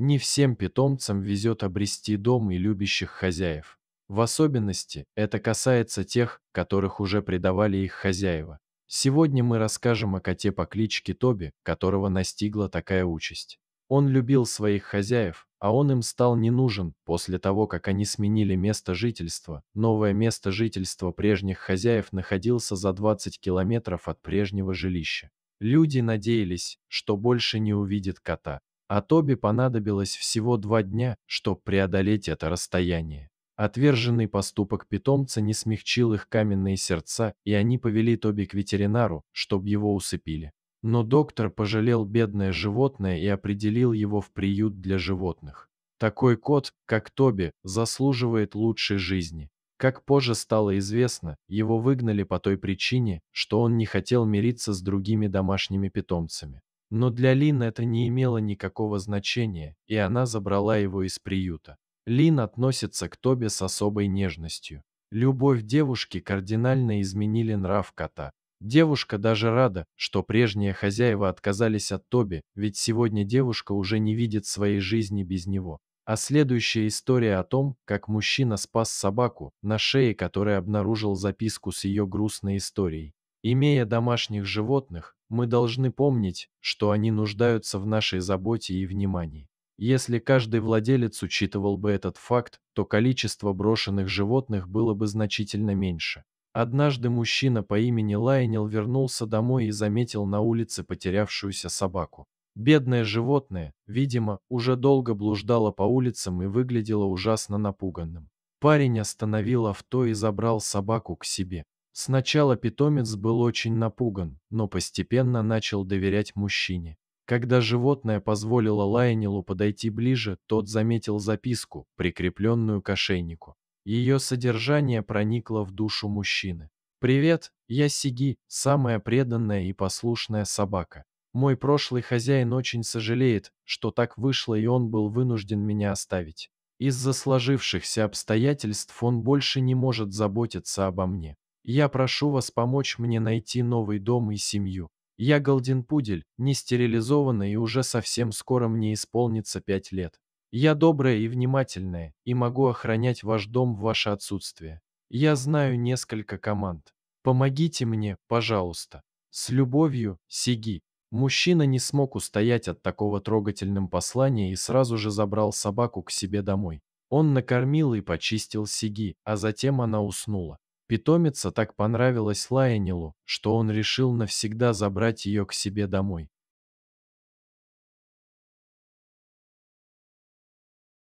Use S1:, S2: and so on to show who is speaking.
S1: Не всем питомцам везет обрести дом и любящих хозяев. В особенности это касается тех, которых уже предавали их хозяева. Сегодня мы расскажем о коте по кличке Тоби, которого настигла такая участь. Он любил своих хозяев, а он им стал не нужен после того, как они сменили место жительства. Новое место жительства прежних хозяев находился за 20 километров от прежнего жилища. Люди надеялись, что больше не увидят кота. А Тоби понадобилось всего два дня, чтобы преодолеть это расстояние. Отверженный поступок питомца не смягчил их каменные сердца, и они повели Тоби к ветеринару, чтобы его усыпили. Но доктор пожалел бедное животное и определил его в приют для животных. Такой кот, как Тоби, заслуживает лучшей жизни. Как позже стало известно, его выгнали по той причине, что он не хотел мириться с другими домашними питомцами. Но для Лин это не имело никакого значения, и она забрала его из приюта. Лин относится к Тобе с особой нежностью. Любовь девушки кардинально изменили нрав кота. Девушка даже рада, что прежние хозяева отказались от Тоби, ведь сегодня девушка уже не видит своей жизни без него. А следующая история о том, как мужчина спас собаку, на шее которой обнаружил записку с ее грустной историей. Имея домашних животных, мы должны помнить, что они нуждаются в нашей заботе и внимании. Если каждый владелец учитывал бы этот факт, то количество брошенных животных было бы значительно меньше. Однажды мужчина по имени Лайнел вернулся домой и заметил на улице потерявшуюся собаку. Бедное животное, видимо, уже долго блуждало по улицам и выглядело ужасно напуганным. Парень остановил авто и забрал собаку к себе. Сначала питомец был очень напуган, но постепенно начал доверять мужчине. Когда животное позволило Лайнилу подойти ближе, тот заметил записку, прикрепленную к ошейнику. Ее содержание проникло в душу мужчины. «Привет, я Сиги, самая преданная и послушная собака. Мой прошлый хозяин очень сожалеет, что так вышло и он был вынужден меня оставить. Из-за сложившихся обстоятельств он больше не может заботиться обо мне. Я прошу вас помочь мне найти новый дом и семью. Я Голден Пудель, не стерилизованный и уже совсем скоро мне исполнится пять лет. Я добрая и внимательная, и могу охранять ваш дом в ваше отсутствие. Я знаю несколько команд. Помогите мне, пожалуйста. С любовью, Сиги. Мужчина не смог устоять от такого трогательным послания и сразу же забрал собаку к себе домой. Он накормил и почистил Сиги, а затем она уснула. Питомица так понравилась Лайонелу, что он решил навсегда забрать ее к себе домой.